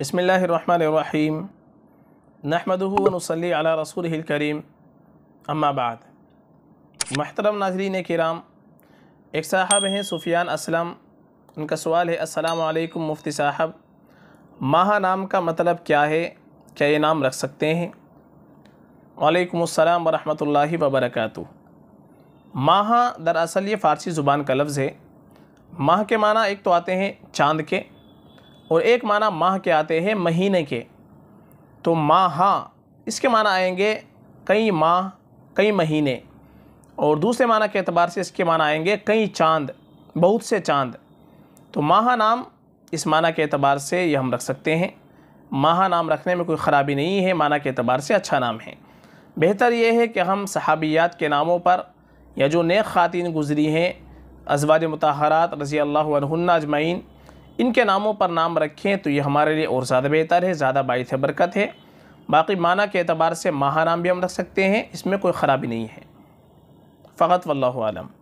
بسم اللہ الرحمن نحمده و صلی علی رسوله الكریم اما بعد محترم ناظرین کرام ایک صاحب ہیں سفیان اسلم ان کا سوال ہے السلام علیکم مفتی صاحب ماہ نام کا مطلب کیا ہے کیا یہ نام رکھ سکتے ہیں وعلیکم السلام ورحمۃ اللہ وبرکاتہ ماہ دراصل یہ فارسی زبان کا لفظ ہے ماہ کے معنی ایک تو آتے ہیں چاند کے اور ایک معنی ماہ کے آتے ہیں مہینے کے تو ماہا اس کے معنی آئیں گے کئی ماہ کئی مہینے اور دوسرے معنی کے اعتبار سے اس کے معنی آئیں گے کئی چاند بہت سے چاند تو ماہا نام اس معنی کے اعتبار سے یہ ہم رکھ سکتے ہیں ماہا نام رکھنے میں کوئی خرابی نہیں ہے معنی کے اعتبار سے اچھا نام ہے بہتر یہ ہے کہ ہم صحابیات کے ناموں پر یا جو نیک خواتین گزری ہیں ازواج متحرات رضی اللہ عنہ اجمعین ان کے ناموں پر نام رکھیں تو یہ ہمارے لیے اور زیادہ بہتر ہے زیادہ باعث برکت ہے باقی معنی کے اعتبار سے ماہ نام بھی ہم رکھ سکتے ہیں اس میں کوئی خرابی نہیں ہے فقط واللہ عالم